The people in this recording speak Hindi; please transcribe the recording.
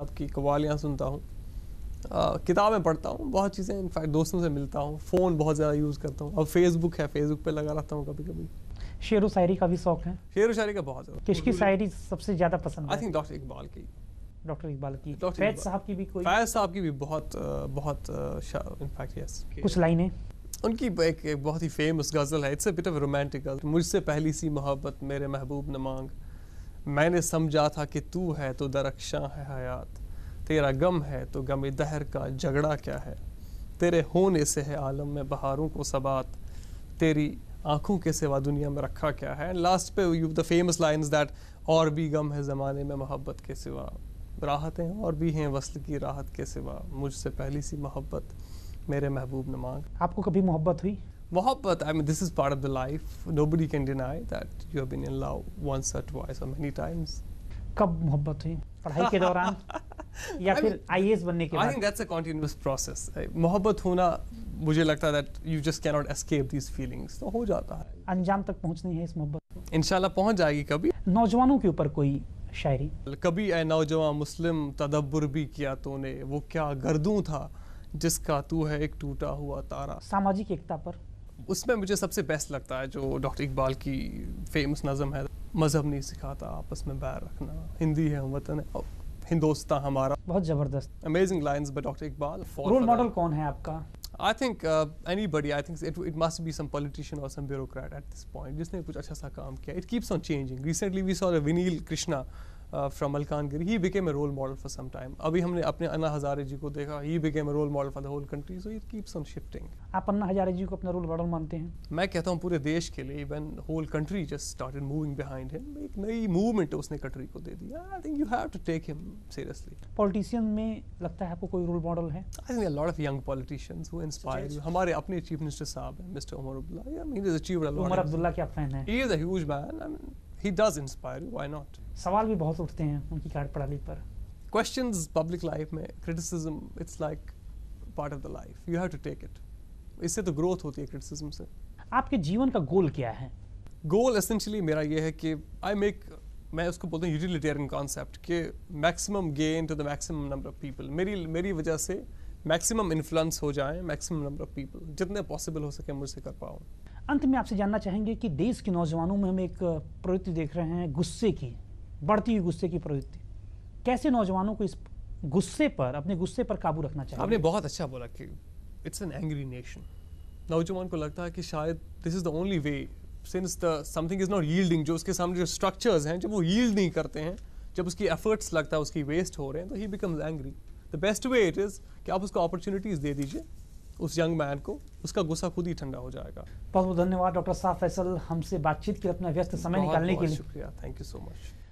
आपकी कवालियाँ सुनता हूँ किताबें पढ़ता हूँ बहुत चीज़ें इनफैक्ट दोस्तों से मिलता हूँ फ़ोन बहुत ज़्यादा यूज़ करता हूँ अब फेसबुक है फेसबुक पे लगा रहता हूँ कभी कभी शेर व शायरी का भी शौक है शेर व शायरी का बहुत ज़्यादा किसकी शायरी सबसे ज़्यादा पसंद आई थिंक डॉक्टर इकबाल की डॉक्टर इकबाल की फैज साहब की भी कोई फैज साहब की भी बहुत बहुत इनफैक्ट यस कुछ लाइनें उनकी एक, एक बहुत ही फेमस गज़ल है it's a bit of romantic गज़ल मुझसे पहली सी मोहब्बत मेरे महबूब न मांग मैंने समझा था कि तू है तो दरक्षा है हयात तेरा गम है तो गम दहर का झगड़ा क्या है तेरे होने से है आलम में बहारों को सबात तेरी आंखों के सिवा दुनिया में रखा क्या है एंड लास्ट पे you the famous lines that और भी गम है ज़माने में मोहब्बत के सिवा राहतें और भी हैं वसल की राहत के सिवा मुझसे पहली सी मोहब्बत मेरे महबूब ने मांग आपको कभी मोहब्बत हुई Mohabbat, I mean, this is part of the life. Nobody can deny that you have been in love once or twice or many times. कब मोहब्बत हुई पढ़ाई के दौरान या फिर आईएएस बनने के बाद I think that's a continuous process मोहब्बत होना मुझे लगता है that you just can not escape these feelings तो हो जाता है अंजाम तक पहुंचनी है इस मोहब्बत इंशाल्लाह पहुंच जाएगी कभी नौजवानों के ऊपर कोई शायरी कभी ए नौजवान मुस्लिम तदब्बर भी किया तूने वो क्या गर्दू था जिसका तू है एक टूटा हुआ तारा सामाजिक एकता पर उसमें मुझे सबसे बेस्ट लगता है जो डॉक्टर इकबाल की फेमस नज़म है मज़हब नहीं सिखाता आपस में बैर रखना हिंदी है वतन है हिंदोस्तान हमारा बहुत ज़बरदस्त amazing lines but doctor Iqbal role model कौन है आपका I think anybody I think it it must be some politician और some bureaucrat at this point जिसने कुछ अच्छा सा काम किया it keeps on changing recently we saw Vineel Krishna from Alkanagiri he became a role model for some time अभी हमने अपने अन्ना हजारे जी को देखा he became a role model for the whole country so it keeps on shifting आप अन्ना हजारे जी को अपना रोल मॉडल मानते हैं मैं कहता हूँ पूरे देश के लिए even whole country just started moving behind him एक नई मूवमेंट उसने कंट्री को दे दी I think you have to take him seriously politician में लगता है आपको कोई रोल मॉडल है I think lot of young politicians who inspire हमारे अपने चीफ मिनिस्टर साहब हैं मिस्टर उमर अब्दुल्ला या mean is achieved a lot Omar Abdullah क्या फैन है he is a huge man I mean he does inspire you why not सवाल भी बहुत उठते हैं उनकी कार्यप्रणाली पर questions public life में criticism it's like part of the life you have to take it इससे तो growth होती है criticism से आपके जीवन का गोल क्या है गोल एसेंशियली मेरा ये है कि आई मेक मैं उसको बोलता हूँ यूटिलिटेरियन कॉन्सेप्ट के maximum gain to the maximum number of people मेरी मेरी वजह से मैक्सिमम इन्फ्लुएंस हो जाए मैक्सिमम नंबर ऑफ पीपल जितने पॉसिबल हो सके मुझसे कर पाऊँ अंत में आपसे जानना चाहेंगे कि देश के नौजवानों में हम एक प्रवृत्ति देख रहे हैं गुस्से की बढ़ती हुई गुस्से की प्रवृत्ति कैसे नौजवानों को इस गुस्से पर अपने गुस्से पर काबू रखना चाहिए आपने बहुत अच्छा बोला कि इट्स एन एंग्री नेशन नौजवान को लगता है कि शायद this is the only way since the something is not yielding जो उसके सामने जो स्ट्रक्चर्स हैं जब वो यील्ड नहीं करते हैं जब उसकी एफर्ट्स लगता है उसकी वेस्ट हो रहे हैं तो he becomes angry the best way it is कि आप उसको अपॉर्चुनिटीज़ दे दीजिए उस यंग मैन को उसका गुस्सा खुद ही ठंडा हो जाएगा बहुत बहुत धन्यवाद डॉक्टर साहब फैसल हमसे बातचीत के अपना व्यस्त समय निकालने के लिए शुक्रिया थैंक यू सो मच